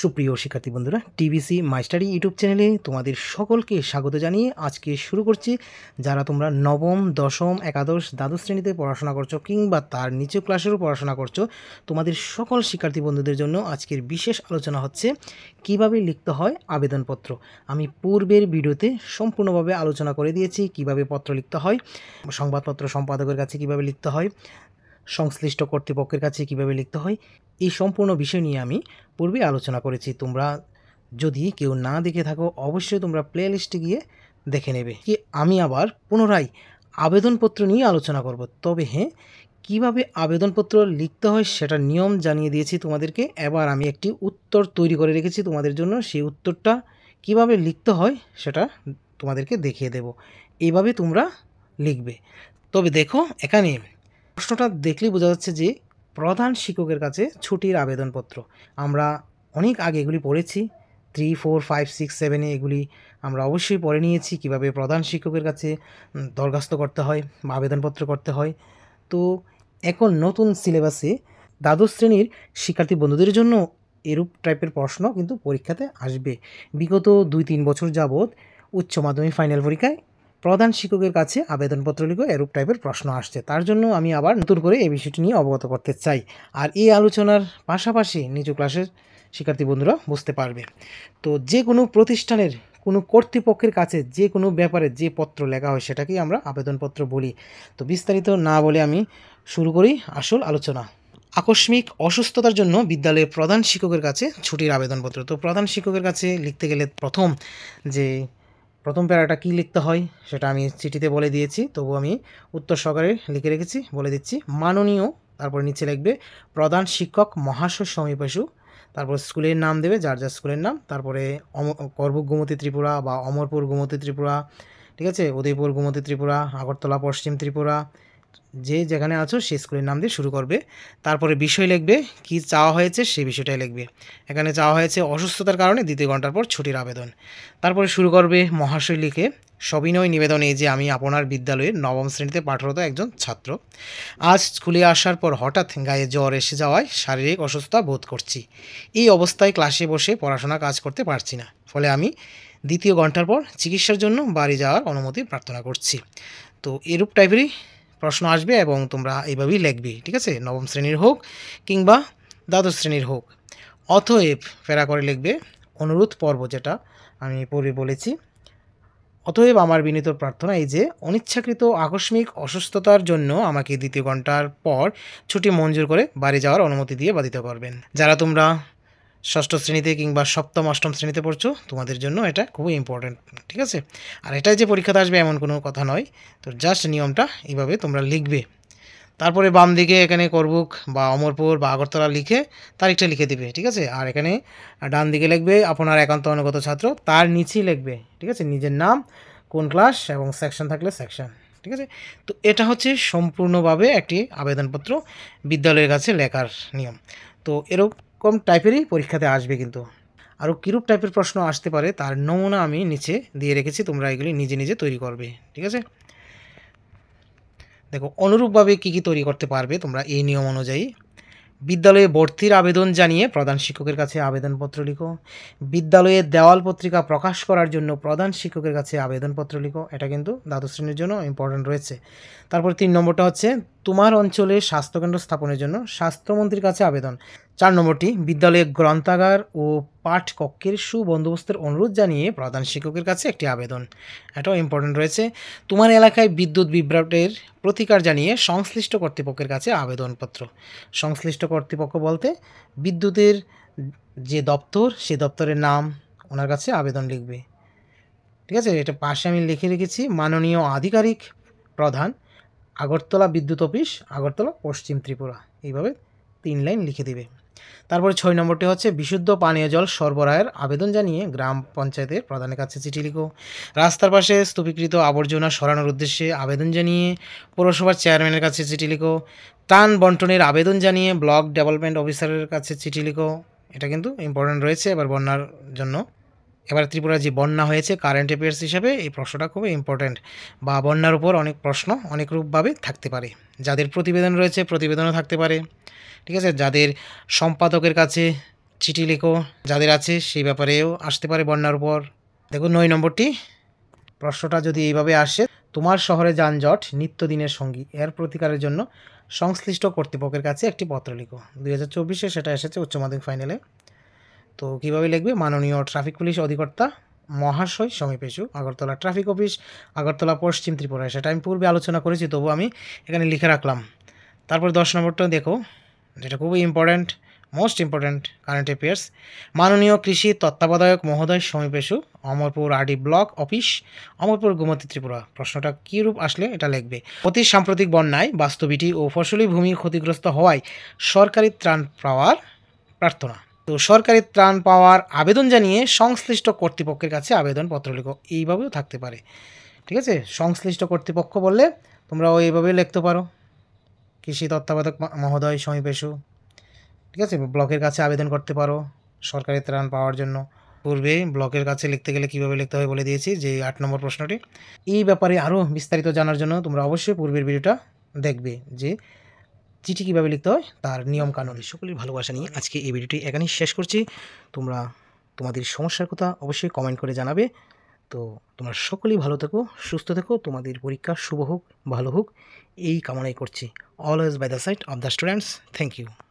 সুপ্রিয় শিক্ষার্থী বন্ধুরা টিবিসি মাস্টারি ইউটিউব চ্যানেলে তোমাদের সকলকে স্বাগত জানিয়ে আজকে শুরু করছি যারা তোমরা নবম দশম একাদশ দ্বাদশ শ্রেণীতে পড়াশোনা করছো কিংবা তার নিচু ক্লাসেরও পড়াশোনা করছো তোমাদের সকল শিক্ষার্থী বন্ধুদের জন্য আজকের বিশেষ আলোচনা হচ্ছে কিভাবে লিখতে হয় আবেদনপত্র আমি পূর্বের ভিডিওতে সম্পূর্ণভাবে আলোচনা করে দিয়েছি কিভাবে পত্র লিখতে হয় সংবাদপত্র সম্পাদকের কাছে কিভাবে লিখতে হয় সংশ্লিষ্ট কর্তৃপক্ষের কাছে কিভাবে লিখতে হয় এই সম্পূর্ণ বিষয় নিয়ে আমি পূর্বে আলোচনা করেছি তোমরা যদি কেউ না দেখে থাকো অবশ্যই তোমরা প্লে লিস্টে গিয়ে দেখে নেবে কি আমি আবার পুনরায় আবেদনপত্র নিয়ে আলোচনা করব তবে হ্যাঁ কীভাবে আবেদনপত্র লিখতে হয় সেটা নিয়ম জানিয়ে দিয়েছি তোমাদেরকে এবার আমি একটি উত্তর তৈরি করে রেখেছি তোমাদের জন্য সেই উত্তরটা কিভাবে লিখতে হয় সেটা তোমাদেরকে দেখিয়ে দেব এইভাবে তোমরা লিখবে তবে দেখো এখানে প্রশ্নটা দেখলেই বোঝা যাচ্ছে যে প্রধান শিক্ষকের কাছে ছুটির আবেদনপত্র আমরা অনেক আগে এগুলি পড়েছি থ্রি ফোর ফাইভ সিক্স সেভেনে এগুলি আমরা অবশ্যই পড়ে নিয়েছি কিভাবে প্রধান শিক্ষকের কাছে দরখাস্ত করতে হয় বা আবেদনপত্র করতে হয় তো এখন নতুন সিলেবাসে দ্বাদশ শ্রেণীর শিক্ষার্থী বন্ধুদের জন্য এরূপ টাইপের প্রশ্ন কিন্তু পরীক্ষাতে আসবে বিগত দুই তিন বছর যাবৎ উচ্চ মাধ্যমিক ফাইনাল পরীক্ষায় প্রধান শিক্ষকের কাছে আবেদনপত্র লিখে এরূপ টাইপের প্রশ্ন আসছে তার জন্য আমি আবার নতুন করে এই বিষয়টি নিয়ে অবগত করতে চাই আর এই আলোচনার পাশাপাশি নিচু ক্লাসের শিক্ষার্থী বন্ধুরা বুঝতে পারবে তো যে কোনো প্রতিষ্ঠানের কোনো কর্তৃপক্ষের কাছে যে কোনো ব্যাপারে যে পত্র লেখা হয় সেটাকেই আমরা আবেদনপত্র বলি তো বিস্তারিত না বলে আমি শুরু করি আসল আলোচনা আকস্মিক অসুস্থতার জন্য বিদ্যালয়ের প্রধান শিক্ষকের কাছে ছুটির আবেদনপত্র তো প্রধান শিক্ষকের কাছে লিখতে গেলে প্রথম যে প্রথম প্যারাটা কি লিখতে হয় সেটা আমি চিঠিতে বলে দিয়েছি তবু আমি উত্তর সহকারে লিখে রেখেছি বলে দিচ্ছি মাননীয় তারপর নিচে লিখবে প্রধান শিক্ষক মহাশয় সমীপাশু তারপর স্কুলের নাম দেবে যার যার স্কুলের নাম তারপরে করব গোমতী ত্রিপুরা বা অমরপুর গোমতী ত্রিপুরা ঠিক আছে উদয়পুর গোমতী ত্রিপুরা আগরতলা পশ্চিম ত্রিপুরা যে যেখানে আছো সে স্কুলের নাম দিয়ে শুরু করবে তারপরে বিষয় লিখবে কি চাওয়া হয়েছে সেই বিষয়টাই লিখবে এখানে চাওয়া হয়েছে অসুস্থতার কারণে দ্বিতীয় ঘন্টার পর ছুটির আবেদন তারপরে শুরু করবে মহাশয় লিখে সবিনয় নিবেদনে যে আমি আপনার বিদ্যালয়ের নবম শ্রেণীতে পাঠরত একজন ছাত্র আজ স্কুলে আসার পর হঠাৎ গায়ে জ্বর এসে যাওয়ায় শারীরিক অসুস্থতা বোধ করছি এই অবস্থায় ক্লাসে বসে পড়াশোনা কাজ করতে পারছি না ফলে আমি দ্বিতীয় ঘন্টার পর চিকিৎসার জন্য বাড়ি যাওয়ার অনুমতি প্রার্থনা করছি তো এরূপ টাইপেরই প্রশ্ন আসবে এবং তোমরা এইভাবেই লিখবে ঠিক আছে নবম শ্রেণীর হোক কিংবা দ্বাদশ শ্রেণীর হোক অতএব ফেরা করে লিখবে অনুরোধ পর্ব যেটা আমি পূর্বে বলেছি অতএব আমার বিনীত প্রার্থনা এই যে অনিচ্ছাকৃত আকস্মিক অসুস্থতার জন্য আমাকে দ্বিতীয় ঘন্টার পর ছুটি মঞ্জুর করে বাড়ি যাওয়ার অনুমতি দিয়ে বাধিত করবেন যারা তোমরা ষষ্ঠ শ্রেণীতে কিংবা সপ্তম অষ্টম শ্রেণীতে পড়ছো তোমাদের জন্য এটা খুবই ইম্পর্ট্যান্ট ঠিক আছে আর এটা যে পরীক্ষাতে আসবে এমন কোনো কথা নয় তো জাস্ট নিয়মটা এইভাবে তোমরা লিখবে তারপরে বাম দিকে এখানে করবুক বা অমরপুর বা আগরতলা লিখে তারিখটা লিখে দিবে ঠিক আছে আর এখানে ডান দিকে লিখবে আপনার একান্ত অনুগত ছাত্র তার নিচেই লিখবে ঠিক আছে নিজের নাম কোন ক্লাস এবং সেকশন থাকলে সেকশন ঠিক আছে তো এটা হচ্ছে সম্পূর্ণভাবে একটি আবেদনপত্র বিদ্যালয়ের কাছে লেখার নিয়ম তো এরকম কম টাইপেরই পরীক্ষাতে আসবে কিন্তু আরও কীরূপ টাইপের প্রশ্ন আসতে পারে তার নমুনা আমি নিচে দিয়ে রেখেছি তোমরা এগুলি নিজে নিজে তৈরি করবে ঠিক আছে দেখো অনুরূপভাবে কী কী তৈরি করতে পারবে তোমরা এই নিয়ম অনুযায়ী বিদ্যালয়ে ভর্তির আবেদন জানিয়ে প্রধান শিক্ষকের কাছে আবেদনপত্র লিখো বিদ্যালয়ে দেওয়াল পত্রিকা প্রকাশ করার জন্য প্রধান শিক্ষকের কাছে আবেদনপত্র লিখো এটা কিন্তু দ্বাদশ শ্রেণীর জন্য ইম্পর্ট্যান্ট রয়েছে তারপর তিন নম্বরটা হচ্ছে তোমার অঞ্চলে স্বাস্থ্যকেন্দ্র স্থাপনের জন্য স্বাস্থ্যমন্ত্রীর কাছে আবেদন চার নম্বরটি বিদ্যালয়ে গ্রন্থাগার ও পাঠকক্ষের সুবন্দোবস্তের অনুরোধ জানিয়ে প্রধান শিক্ষকের কাছে একটি আবেদন এটাও ইম্পর্টেন্ট রয়েছে তোমার এলাকায় বিদ্যুৎ বিভ্রাটের প্রতিকার জানিয়ে সংশ্লিষ্ট কর্তৃপক্ষের কাছে আবেদনপত্র সংশ্লিষ্ট কর্তৃপক্ষ বলতে বিদ্যুতের যে দপ্তর সে দপ্তরের নাম ওনার কাছে আবেদন লিখবে ঠিক আছে এটা পাশে আমি লিখে রেখেছি মাননীয় আধিকারিক প্রধান আগরতলা বিদ্যুৎ অফিস আগরতলা পশ্চিম ত্রিপুরা এইভাবে তিন লাইন লিখে দেবে তারপরে ছয় নম্বরটি হচ্ছে বিশুদ্ধ পানীয় জল সরবরাহের আবেদন জানিয়ে গ্রাম পঞ্চায়েতের প্রধানের কাছে চিঠি লিখো রাস্তার পাশে স্তূপীকৃত আবর্জনা সরানোর উদ্দেশ্যে আবেদন জানিয়ে পৌরসভার চেয়ারম্যানের কাছে চিঠি লিখো ত্রাণ বন্টনের আবেদন জানিয়ে ব্লক ডেভেলপমেন্ট অফিসারের কাছে চিঠি লিখো এটা কিন্তু ইম্পর্টেন্ট রয়েছে এবার বন্যার জন্য এবার ত্রিপুরা যে বন্যা হয়েছে কারেন্ট অ্যাফেয়ার্স হিসাবে এই প্রশ্নটা খুবই ইম্পর্ট্যান্ট বা বন্যার উপর অনেক প্রশ্ন অনেক রূপভাবে থাকতে পারে যাদের প্রতিবেদন রয়েছে প্রতিবেদনও থাকতে পারে ঠিক আছে যাদের সম্পাদকের কাছে চিঠি লেখো যাদের আছে সেই ব্যাপারেও আসতে পারে বন্যার উপর দেখুন নয় নম্বরটি প্রশ্নটা যদি এইভাবে আসে তোমার শহরে যানজট নিত্যদিনের সঙ্গী এর প্রতিকারের জন্য সংশ্লিষ্ট কর্তৃপক্ষের কাছে একটি পত্র লিখো দুই সেটা এসেছে উচ্চ মাধ্যমিক ফাইনালে তো কীভাবে লিখবে মাননীয় ট্রাফিক পুলিশ অধিকর্তা মহাশয় সমীপেশু আগরতলা ট্রাফিক অফিস আগরতলা পশ্চিম ত্রিপুরা সেটা আমি পূর্বে আলোচনা করেছি তবু আমি এখানে লিখে রাখলাম তারপর দশ নম্বরটা দেখো যেটা খুবই important most important current affairs মাননীয় কৃষি তত্ত্বাবধায়ক মহোদয় সমীপেশু অমরপুর আডি ব্লক অফিস অমরপুর গোমতী ত্রিপুরা প্রশ্নটা কীরূপ আসলে এটা লিখবে অতি সাম্প্রতিক বন্যায় বাস্তবিটি ও ফসলি ভূমি ক্ষতিগ্রস্ত হওয়ায় সরকারি ত্রাণ পাওয়ার প্রার্থনা তো সরকারি ত্রাণ পাওয়ার আবেদন জানিয়ে সংশ্লিষ্ট কর্তৃপক্ষের কাছে আবেদনপত্র লেখো এইভাবেও থাকতে পারে ঠিক আছে সংশ্লিষ্ট কর্তৃপক্ষ বললে তোমরা এইভাবেই লিখতে পারো কৃষি তত্ত্বাবধায়ক মহোদয় সমীপেশু ঠিক আছে ব্লকের কাছে আবেদন করতে পারো সরকারি ত্রাণ পাওয়ার জন্য পূর্বে ব্লকের কাছে লিখতে গেলে কীভাবে লিখতে হবে বলে দিয়েছি যে আট নম্বর প্রশ্নটি এই ব্যাপারে আরও বিস্তারিত জানার জন্য তোমরা অবশ্যই পূর্বের ভিডিওটা দেখবে যে চিঠি কীভাবে লিখতে হয় তার নিয়ম কানুন সকলের ভালোবাসা নিয়ে আজকে এই ভিডিওটি এখানেই শেষ করছি তোমরা তোমাদের সমস্যার কথা অবশ্যই কমেন্ট করে জানাবে তো তোমরা সকলেই ভালো থেকো সুস্থ থেকো তোমাদের পরীক্ষা শুভ হোক ভালো হোক এই কামনাই করছি always by the side of the students thank you